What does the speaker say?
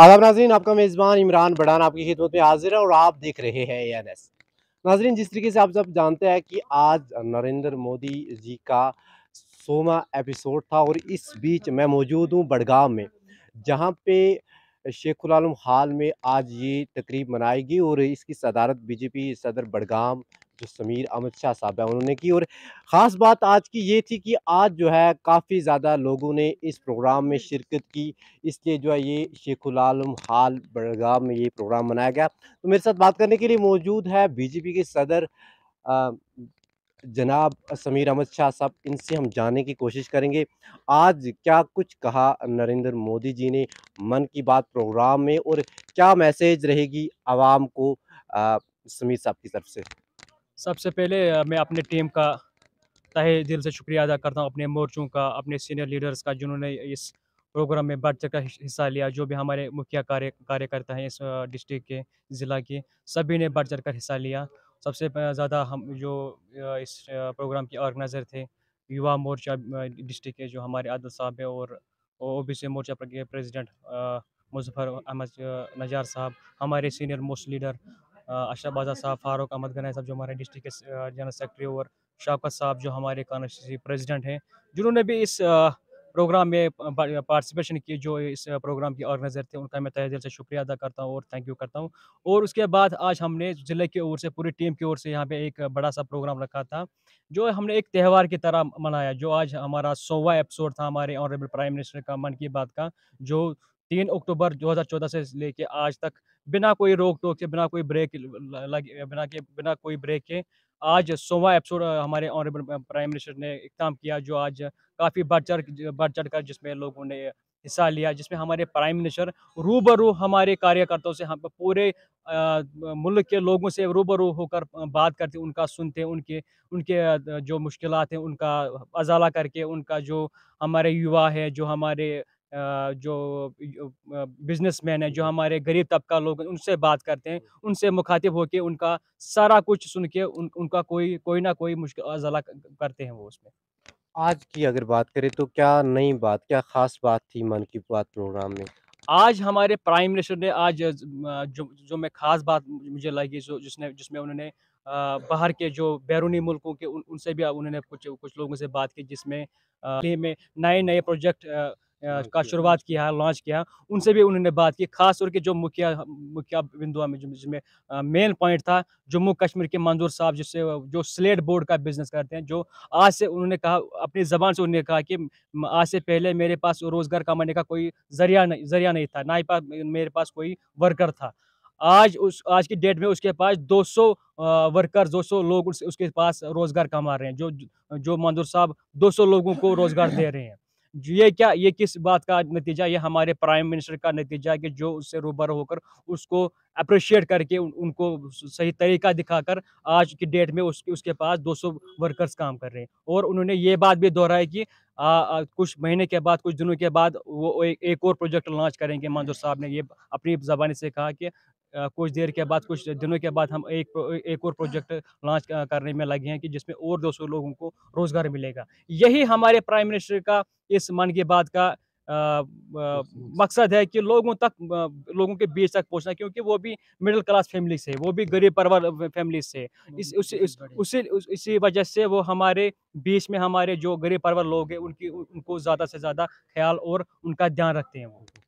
आदाब नाजरीन आपका मेज़बान इमरान बड़ान आपकी खिदमत में हाजिर है और आप देख रहे हैं ए एन एस नाजरीन जिस तरीके से आप सब जानते हैं कि आज नरेंद्र मोदी जी का सोमा एपिसोड था और इस बीच मैं मौजूद हूँ बडगाम में जहाँ पे शेखुल हाल में आज ये तकरीब मनाएगी और इसकी सदारत बीजेपी सदर बड़गाम जो समीर अहमद शाह साहब हैं उन्होंने की और ख़ास बात आज की ये थी कि आज जो है काफ़ी ज़्यादा लोगों ने इस प्रोग्राम में शिरकत की इसलिए जो है ये शेखुलम हाल बड़गाम में ये प्रोग्राम मनाया गया तो मेरे साथ बात करने के लिए मौजूद है बीजेपी के सदर आ, जनाब समीर अहमद शाह साहब इनसे हम जाने की कोशिश करेंगे आज क्या कुछ कहा नरेंद्र मोदी जी ने मन की बात प्रोग्राम में और क्या मैसेज रहेगी आवाम को आ, समीर साहब की तरफ से सबसे पहले मैं अपने टीम का तहे दिल से शुक्रिया अदा करता हूँ अपने मोर्चों का अपने सीनियर लीडर्स का जिन्होंने इस प्रोग्राम में बढ़ चढ़ हिस्सा लिया जो भी हमारे मुखिया कार्य कार्यकर्ता हैं इस डिस्ट्रिक्ट के ज़िला के सभी ने बढ़ चढ़ हिस्सा लिया सबसे ज़्यादा हम जो इस प्रोग्राम के ऑर्गेनाइज़र थे युवा मोर्चा डिस्ट्रिक्ट के जो हमारे आदल साहब हैं और ओ बी सी मोर्चा के प्रेजिडेंट मुजफ्फर अहमद नजार साहब हमारे सीनियर मोस्ट लीडर अशरफ बाजा साहब फारूक अहमद गनाई साहब जो हमारे डिस्ट्रिक्ट के जनरल सेक्रेटरी और शाकत साहब जो हमारे कॉन्स्टिट्यूसी प्रेसिडेंट हैं जिन्होंने भी इस प्रोग्राम में पार्टिसिपेशन की जो इस प्रोग्राम की ऑर्गेनाइजर थे उनका मैं तहे दिल से शुक्रिया अदा करता हूँ और थैंक यू करता हूँ और उसके बाद आज हमने ज़िले की ओर से पूरी टीम की ओर से यहाँ पे एक बड़ा सा प्रोग्राम रखा था जो हमने एक त्यौहार की तरह मनाया जो आज हमारा सोवा एपिसोड था हमारे ऑनरेबल प्राइम मिनिस्टर का मन की बात का जो तीन अक्टूबर 2014 से लेके आज तक बिना कोई रोक टोक के बिना कोई ब्रेक लगे बिना के बिना कोई ब्रेक के आज सोवा एपिसोड हमारे ऑनरेबल प्राइम मिनिस्टर ने इकदाम किया जो आज काफ़ी बढ़ चढ़ बढ़ चढ़ कर जिसमें लोगों ने हिस्सा लिया जिसमें हमारे प्राइम मिनिस्टर रूबरू हमारे कार्यकर्ताओं से हम पूरे मुल्क के लोगों से रूबरू होकर बात करते उनका सुनते उनके उनके जो मुश्किल हैं उनका अजाला करके उनका जो हमारे युवा है जो हमारे जो बिजनेस मैन है जो हमारे गरीब तबका लोग उनसे बात करते हैं उनसे मुखातिब होकर उनका सारा कुछ सुन के उन, उनका कोई कोई ना कोई मुश्किल अजला करते हैं वो उसमें आज की अगर बात करें तो क्या नई बात क्या खास बात थी मन की बात प्रोग्राम में आज हमारे प्राइम मिनिस्टर ने आज जो जो मैं खास बात मुझे लगी जो जिसने जिसमें उन्होंने बाहर के जो बैरूनी मुल्कों के उन, उनसे भी उन्होंने कुछ कुछ लोगों से बात की जिसमें में नए नए प्रोजेक्ट का शुरुआत किया लॉन्च किया उनसे भी उन्होंने बात की खास करके जो मुखिया मुखिया बिंदुआ में जिसमें मेन पॉइंट था जम्मू कश्मीर के मंजूर साहब जिससे जो स्लेट बोर्ड का बिजनेस करते हैं जो आज से उन्होंने कहा अपनी ज़बान से उन्होंने कहा कि आज से पहले मेरे पास रोज़गार कमाने का कोई जरिया नहीं जरिया नहीं था ना ही पास मेरे पास कोई वर्कर था आज उस आज की डेट में उसके पास 200 वर्कर 200 लोग उस, उसके पास रोज़गार कमा रहे हैं जो जो मंजूर साहब 200 लोगों को रोज़गार दे रहे हैं ये क्या ये किस बात का नतीजा ये हमारे प्राइम मिनिस्टर का नतीजा है कि जो उससे रूबर होकर उसको अप्रिशिएट करके उन, उनको सही तरीका दिखाकर आज की डेट में उसके उसके पास 200 वर्कर्स काम कर रहे हैं और उन्होंने ये बात भी दोहराई कि आ, आ, कुछ महीने के बाद कुछ दिनों के बाद वो ए, एक और प्रोजेक्ट लॉन्च करेंगे मंजूर साहब ने ये अपनी जबानी से कहा कि कुछ देर के बाद कुछ दिनों के बाद हम एक एक और प्रोजेक्ट लॉन्च करने में लगे हैं कि जिसमें और 200 लोगों को रोज़गार मिलेगा यही हमारे प्राइम मिनिस्टर का इस मन की बात का मकसद है कि लोगों तक लोगों के बीच तक पहुंचना क्योंकि वो भी मिडिल क्लास फैमिली से वो भी गरीब परिवार फैमिली से इस उसी उसी इसी वजह से वो हमारे बीच में हमारे जो गरीब परिवार लोग हैं उनकी उनको ज़्यादा से ज़्यादा ख्याल और उनका ध्यान रखते हैं वो